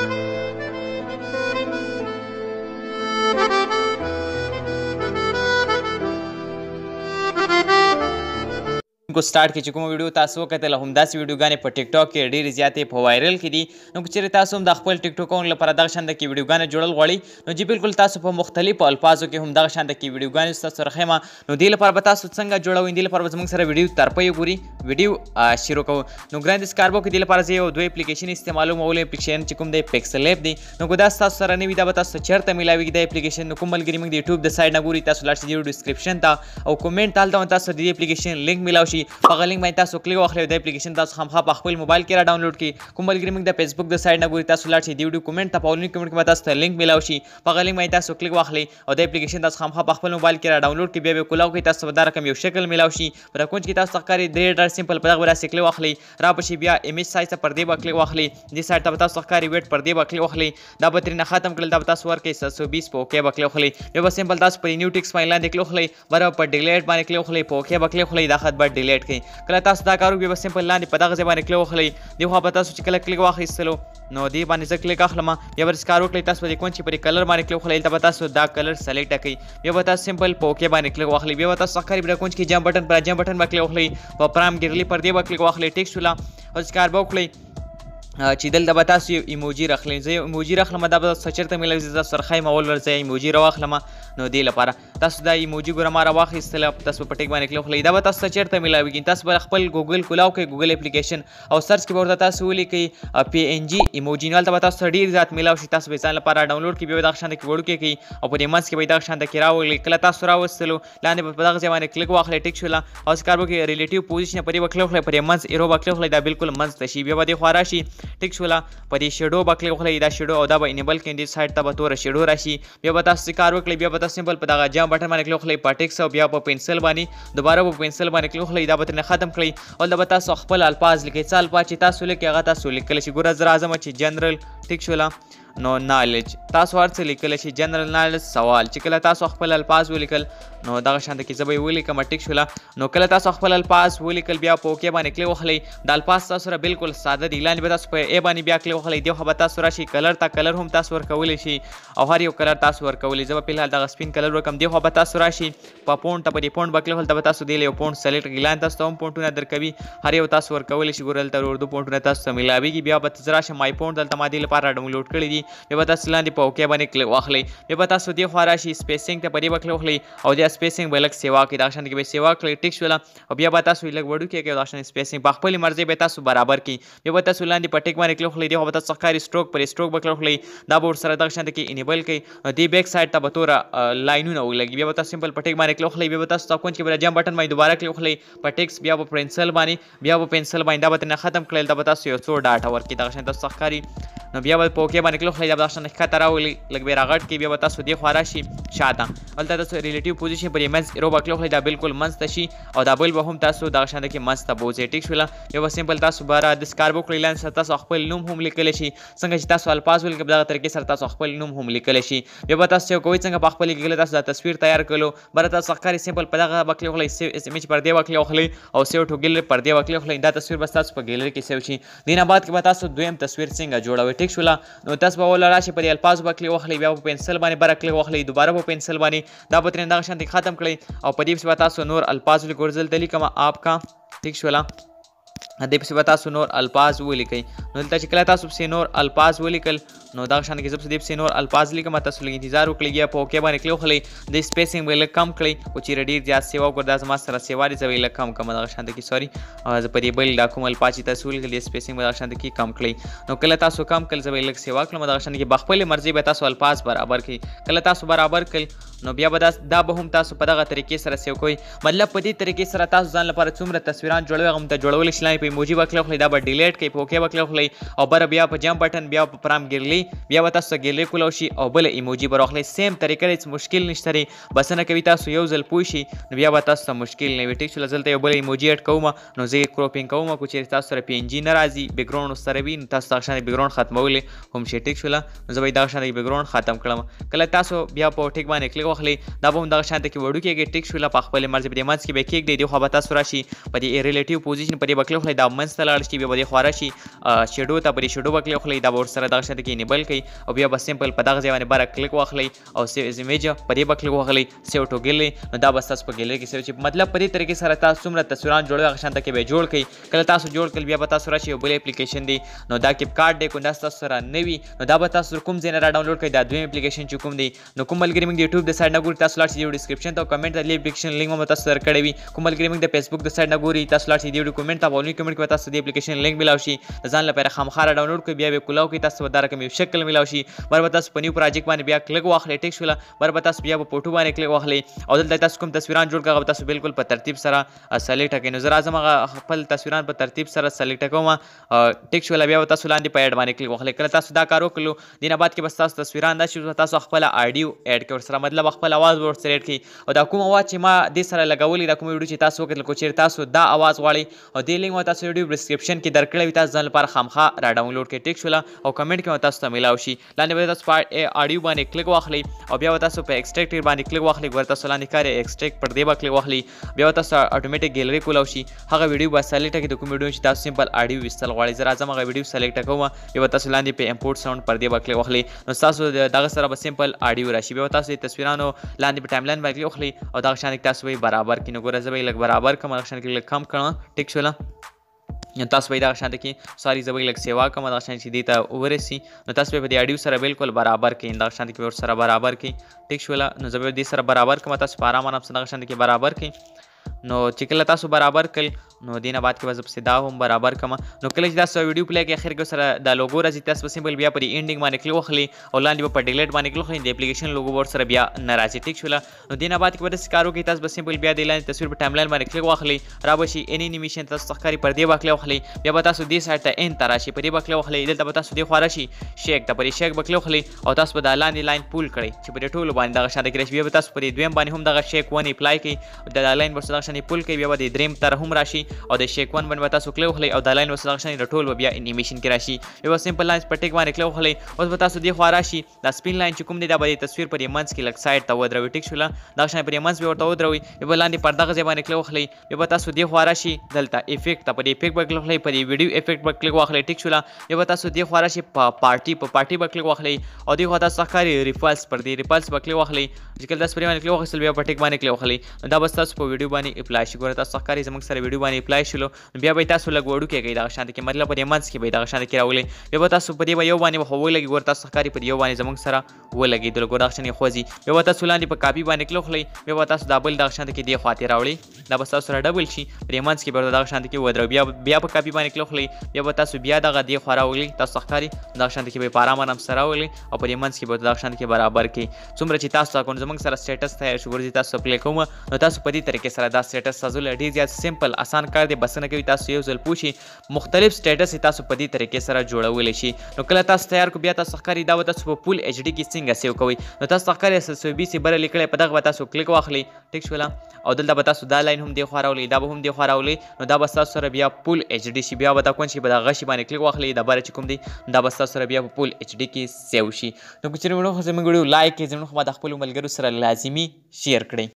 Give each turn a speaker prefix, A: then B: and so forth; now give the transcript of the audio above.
A: Música خلکو سٹارټ کې چې کوم ویډیو تاسو وکتل هم داسې ویډیوګانې په ټیک ټاک کې ډېرې زیاتې په وایرل کې دي نو چیرې تاسو هم د خپل ټیک ټاکونکو لپاره دغه شان کې ویډیوګانې جوړل غواړي نو جی بالکل تاسو په مختلفو الفاظو کې هم دغه شان کې ویډیوګانې تاسو رخیمه نو دې لپاره به تاسو څنګه جوړوئ دې لپاره به زموږ سره ویډیو ترپې وګوري ویډیو شروع کوو نو ګران د سکاربو کې دې لپاره زه یو دوه اپلیکیشن استعمالوم او اپلیکیشن چې کوم دی پکسل اپ دی نو ګدا تاسو سره نوی دا به تاسو چیرته ملاوي د اپلیکیشن نو کوم ملګری موږ د یوټیوب د سایډ نه ګوري تاسو لاړ شئ د ډسکرپشن ته او کومنټ تاله تاسو د دې اپلیکیشن لینک ملاوي شي هغه لینک باندې تاسو کلیک واخلئ د اپلیکیشن تاسو هم په خپل موبایل کې را ډاونلوډ کړئ کوم بل ګریمنګ د فیسبوک د سایت نه ګوري تاسو لاړ شئ د ویډیو کومنټ ته پاولنی کومنټ کې تاسو ته لینک ملاوي شي هغه لینک باندې تاسو کلیک واخلئ او د اپلیکیشن تاسو هم په خپل موبایل کې را ډاونلوډ کړئ بیا به کولاو کې تاسو دا رقم یو شکل ملاوي شي پر کوم چې تاسو ښکاری ډېر ډېر سیمپل په دغه ورسې کلیک واخلئ را پشي بیا ایمیج سایز ته پردې باکلیک واخلئ د سایت ته تاسو ښکاری ویټ پردې باکلیک واخلئ دا به ترنه ختم کړل دا به تاسو ورکې 720 په اوکې باکلیک واخلئ بیا به سیمپل تاسو پر نیو ټیکس فایل باندې کلیک واخلئ بر په ډیلیټ باندې کلیک واخلئ په اوکې باکلیک واخلئ دا خط به ریلیټ کړئ کله تاسو دا کار وکړئ بس سمپل لاندې په دغه ځای باندې کلیک واخلئ دې خوا به تاسو چې کله کلیک واخیستلو نو دې باندې زه کلیک اخلم بیا به کار وکړئ تاسو دې کوم چې پر کلر باندې کلیک واخلئ ته تاسو دا کلر سلیکټ کړئ بیا به تاسو سمپل په اوکې باندې کلیک واخلئ بیا به تاسو خاري بل کوم چې جام بٹن پر جام بٹن باندې کلیک واخلئ په پرام ګرلی پر دې باندې کلیک واخلئ ټیک شولا او کار به وکړئ چې دلته به تاسو ایموجي راخلئ زه ایموجي راخلم دا به تاسو چیرته ملي زه سرخای مول ورځي ایموجي راخلم نو دې لپاره تاسو دا ایموجی ګوره ما راواخیستل تاسو په ټیک باندې کلیک وکړئ دا به تاسو ته چیرته ملاویږي تاسو به خپل ګوګل کلاو کې ګوګل اپلیکیشن او سرچ کې ورته تاسو ولیکئ پی ان جی ایموجی نو تاسو ته ډیر ذات ملاو شي تاسو به ځان لپاره ډاونلوډ کې به دا شاند کې وړو کې کی او په دې منس کې به دا شاند کې راوړل کله تاسو راوستلو لاندې په دغه ځای باندې کلیک واخلئ ټیک شول او سکاربو کې ریلیټیو پوزیشن پرې وکړو خلې پرې منس ایرو وکړو خلې دا بالکل منس تشي به د خورا شي ټیک شول پرې شیډو وکړو خلې دا شیډو او دا به انیبل کې دې سایت ته به تور شیډو راشي بیا به تاسو کار وکړئ بیا به هغه سیمبل په دغه جام بټن باندې کلیک وکړئ په ټیکس او بیا په پنسل باندې دوباره په پنسل باندې کلیک وکړئ دا به ترنه ختم کړئ او دا به تاسو خپل الفاظ لیکئ څه الفاظ چې تاسو لیکئ هغه تاسو لیکلی شي ګوره زه راځم چې جنرال ټیک شوله نو نالج تاسو هر څه لیکل شي جنرال نالج سوال چې کله تاسو خپل الفاظ ولیکل نو دغه شاند کې زبې ولیکم ټیک شوله نو کله تاسو خپل الفاظ ولیکل بیا په کې باندې کلی وخلی د الفاظ تاسو سره بالکل ساده دي لاندې به تاسو په ای باندې بیا کلی وخلی دی خو به تاسو راشي کلر تا کلر هم تاسو ورکولی شي او هر یو کلر تاسو ورکولی زبې په دغه سپین کلر ورکم دی خو به تاسو راشي په پونټ ته په پونټ بکلی ول تاسو دی یو پونټ سلیکټ ګلان تاسو هم پونټونه درکوي هر یو تاسو ورکولی شي ګورل تر اردو پونټونه تاسو سملاویږي بیا به تزراشه مای پونټ دلته ما دی لپاره ډاونلوډ کړی دي بیا به تاسو لاندې په اوکې باندې کلیک واخلئ بیا به تاسو دې خوا راشئ سپیسینګ ته په دې به کلیک واخلئ او دا سپیسینګ به لږ سیوا کړئ دغه شان کې به سیوا کړئ ټیک شوله او بیا به تاسو یې لږ وړوکی کړئ دغه شان سپیسینګ په خپلې مرضۍ به تاسو برابر کړئ بیا به تاسو لاندې په ټیک باندې کلیک واخلئ دې خوا به تاسو ښکاري سټروک پر سټروک به کلیک واخلئ دا به ورسره دغه شان کې انیبل کړئ دې بیک سایډ ته به توره لاینونه ولګي بیا به تاسو سمپل په ټیک باندې کلیک واخلئ بیا به تاسو تاکون کې به جام بټن باندې دوباره کلیک واخلئ په ټیکس بیا به پنسل باندې بیا به پنسل باندې دا به تنه ختم کړل دا به تاسو یو څو ډاټا ورکړي دغه شان تاسو ښکاري نو بیا به په اوکې باندې کلیک وکړئ دا به داسې ښکته راولي لږ بیا راغټ کړي بیا به تاسو دې خوا راشي شاته هلته تاسو ریلیټیو پوزیشن پر یې منځ ایرو به کلیک وکړئ دا بالکل منځ ته شي او دا بل به هم تاسو دغه شان کې منځ ته بوځئ ټیک شوله بیا به سمپل تاسو به را د سکاربو کړئ لاندې تاسو خپل نوم هم لیکلی شي څنګه چې تاسو الفاظ ولیکئ په دغه طریقې سره تاسو خپل نوم هم لیکلی شي بیا به تاسو کوی څنګه په خپل کې تاسو دا تصویر تیار کړو بر تاسو ښکاري سمپل په دغه باکلی وکړئ سیو اس ایم ایچ پر دې واکلی وکړئ او سیو ټو ګیلری پر دې واکلی وکړئ دا تصویر بس تاسو په ګیلری کې سیو شي دینه بعد کې به تاسو دویم تصویر څنګه جوړوئ ټیک شوله نو تاسو به ول راشي په دې الفاظ به کلی واخلي بیا په پنسل باندې بر کلی واخلي دوباره په پنسل باندې دا به ترنده شانتي ختم کړئ او په دې تاسو نور الفاظ لګورځل دلی کوم آپ کا ٹھیک شولا دې پسې به تاسو نور الفاظ ولیکئ نو دلته چې کله تاسو پسې نور الفاظ ولیکل نو دا شان کې زبسې دې پسې نور الفاظ لیکم تاسو لګ انتظار وکړئ یا په اوکې باندې کلیک وکړئ د سپیسینګ به لږ کم کړئ او چې ډېر زیات سیوا وکړ دا زما سره سیوا دې زوی لږ کم کم دا شان کې سوري زه په دې بل دا کوم الفاظ چې تاسو لګ سپیسینګ به دا شان کې کم کړئ نو کله تاسو کم کړئ زوی لږ سیوا کړم دا شان کې بخپل مرزي به تاسو الفاظ برابر کړئ کله تاسو برابر کړئ نو بیا به دا به هم تاسو په دغه طریقې سره سیو کوئ مطلب په دې طریقې سره تاسو ځان لپاره څومره تصویران جوړوي هغه ته جوړول شئ په ایموجي وکړئ خو دا به ډیلیټ کړئ په اوکې وکړئ او بر بیا په جام بٹن بیا په پرام ګرلی بیا به تاسو ګرلی کولای شي او بل ایموجي به راخلی سیم طریقې هیڅ مشکل نشته لري بسنه کوي تاسو یو ځل پوه شي نو بیا به تاسو مشکل نه وي ټیک شو لزلته یو بل ایموجي اډ کوم نو زه کروپینګ کوم کو چیرې تاسو سره پی ان جی ناراضي بیک ګراوند سره وي نو تاسو ښه بیک ګراوند ختمول هم شي ټیک شو لزه به دا ښه بیک ګراوند ختم کړم کله تاسو بیا په ټیک باندې کلیک واخلي دا به هم دغه شانته کې وړو کېږي ټیک شوله په خپل مرزي په دې منځ کې به کېږدي دی خو به تاسو راشي په دې ریلیټیو پوزیشن په دې بکلی خلی دا منځ ته لاړ شي بیا به دې خوا راشي شیډو ته په دې شیډو بکلی خلی دا به ورسره دغه شانته کې نیبل کوي او بیا به سمپل په دغه ځای باندې بره کلیک واخلي او سیو از ایمیج په دې بکلی واخلي سیو ټو ګلې نو دا به تاسو په ګلې کې سیو چې مطلب په دې طریقې سره تاسو څومره تصویران جوړوي هغه شانته کې به جوړ کړئ کله تاسو جوړ کړئ بیا به تاسو راشي یو بل اپلیکیشن دی نو دا کیپ کارت دی کو نس تاسو سره نوي نو دا به تاسو کوم ځای نه را ډاونلوډ کړئ دا دویم اپلیکیشن چې کوم دی نو کوم ملګری موږ یوټیوب د د سایت نه ګورئ تاسو لاړ شئ د ډسکرپشن ته کمنټ د لیپ ډسکرپشن لینک مو تاسو درکړی وي کوم ملګری موږ د فیسبوک د سایت نه ګورئ تاسو لاړ شئ د ویډیو کمنټ ته ولې کمنټ کې تاسو د اپلیکیشن لینک ملاوي شي ځان لپاره خامخاره ډاونلوډ کړئ بیا به کولاو کې تاسو ودار کوم شکل ملاوي شي بر تاسو په نیو پروجیکټ باندې بیا کلک واخلې ټیک شول بر تاسو بیا په فوټو باندې کلک واخلې او دلته تاسو کوم تصویران جوړ کړئ تاسو بالکل په ترتیب سره سلیکټ کړئ نو زه راځم هغه خپل تصویران په ترتیب سره سلیکټ کوم ټیک شول بیا تاسو لاندې په اډ باندې کلک واخلې کله تاسو دا کار وکړو دینه بعد کې بس تاسو تصویران دا چې تاسو خپل آیډیو اډ کړئ سره مطلب به خپل اواز ور سلیکټ کړئ او دا کوم اواز چې ما دې سره لګولې دا کوم ویډیو چې تاسو وکړل کو چیرې تاسو دا اواز غواړئ او دې لینک تاسو ویډیو ډسکرپشن کې درکړی وي تاسو ځان لپاره خامخا را ډاونلوډ کړئ ټیک شول او کمنټ کې تاسو ته ملاو شي لاندې به تاسو پارت ا اډیو باندې کلیک واخلئ او بیا تاسو په ایکسټریکټ باندې کلیک واخلئ ورته سلانې کار ایکسټریکټ پر دې باندې کلیک واخلئ بیا تاسو اټومیټیک ګیلری کولاو شي هغه ویډیو به سلیکټ کړئ د کوم ویډیو چې تاسو سمپل اډیو وستل غواړئ زه راځم هغه ویډیو سلیکټ کوم یو تاسو لاندې په امپورټ ساوند پر دې باندې کلیک واخلئ نو تاسو دغه سره به سمپل اډیو راشي بیا تاسو تصویران شیانو لاندې په ټایم لاین باندې اخلي او دا شان تاسو به برابر کې نګوره زه به لګ برابر کوم شان کې لګ کم کړم ټیک شولا تاسو به دا شان کې ساری زبر لک سیوا کوم دا شان چې دی ته ورسی نو تاسو به د اډیو سره بالکل برابر کې دا شان کې ور سره برابر کې ټیک شولا نو زبر دې سره برابر کوم تاسو پارا مانم سره شان کې برابر کې نو چې کله تاسو برابر کړل نو دینه بعد کې وځب سدا هم برابر کما نو کله چې تاسو ویډیو پلی کې اخر کې سره دا لوګو راځي تاسو سیمبل بیا پر اینډینګ باندې کلیک وخلی او لاندې په ډیلیټ باندې کلیک وخلی د اپلیکیشن لوګو ور سره بیا ناراضي ټیک شول نو دینه بعد کې ورس کارو کې تاسو سیمبل بیا د لاندې تصویر په ټایم لاین باندې کلیک وخلی را به شي ان انیمیشن تاسو ښکاری پر دې وکلی وخلی بیا به تاسو دې سایت ته ان تراشي پر دې وکلی وخلی دلته به تاسو دې خورا شي شیک ته پر شیک وکلی وخلی او تاسو په دا لاندې لاین پول کړئ چې پر ټولو باندې دغه شاده کې بیا تاسو پر دویم باندې هم دغه شیک ونی اپلای کړئ د لاین ورسره غشنی پول کوي بیا به د دریم تر هم راشي او د شیکوان باندې تاسو کلیو خلی او د لاین وسه غشنی رټول بیا انیمیشن کې راشي یو سیمپل لاین په ټیک باندې کلیو خلی اوس به تاسو دی خو راشي دا سپین لاین چې کوم دی دا به تصویر پر یمنس کې لک سایډ ته ودروي ټیک شول دا غشنی پر یمنس به ورته ودروي بیا لاندې پرده غځي باندې کلیو خلی بیا تاسو دی خو راشي دلته افیکټ په دې افیکټ باندې خلی په دې ویډیو افیکټ باندې کلیک واخلي ټیک شول بیا تاسو دی خو راشي په پارټي په پارټي باندې کلیک واخلي او دی خو تاسو ښکاری ریفالس پر دې ریفالس باندې کلیک واخلي چې کله تاسو پرې باندې کلیک واخلي بیا په ټیک باندې کلیک واخلي دا بس تاسو په ویډیو باندې موږ اپلای شي ګوره تاسو ښکاری زموږ سره ویډیو باندې اپلای شلو بیا به تاسو لګ وړو کې غي دا شان کې مطلب په دې منځ کې به دا شان کې راولې بیا به تاسو په دې یو باندې هو لګي ګوره تاسو ښکاری په یو باندې زموږ سره و لګي د ګوره شان خوځي بیا به تاسو لاندې په کاپی باندې کلو خلې بیا به تاسو دابل دا شان کې دی خواته راولې دا به تاسو سره ډبل شي په دې منځ کې به دا شان کې ودرو بیا بیا په کاپی باندې کلو خلې بیا به تاسو بیا دغه دی خوراولې تاسو ښکاری دا شان کې به پارامن هم سره ولې او په دې منځ کې به دا شان کې برابر کې څومره چې تاسو اكونټ زمنګ سره سټیټس تیار شو ورځي تاسو پلی کوم نو تاسو په دې طریقې سره دا سټیټس سازول ډیر زیات سمپل اسان کار دی بسنه کوي تاسو یو ځل پوښي مختلف سټیټس تاسو په دې طریقې سره جوړولی شي نو کله تاسو تیار کو بیا تاسو ښکاری دا تاسو په فول ایچ ډي کې څنګه سیو کوي نو تاسو ښکاری اس سو بي سي بره لیکلې په دغه تاسو کلیک واخلي ټیک شولا او دلته به تاسو دا لاین هم دی خوراولي دا به هم دی خوراولي نو دا به تاسو سره بیا فول ایچ ډي شي بیا به تاسو کوم شي په دغه شی باندې کلیک واخلي دا بره چې کوم دی دا به تاسو سره بیا په فول ایچ ډي کې سیو شي نو که چیرې وړو خو زموږ ویډیو لایک کړئ زموږ خو د خپلو ملګرو سره لازمي شیر کړئ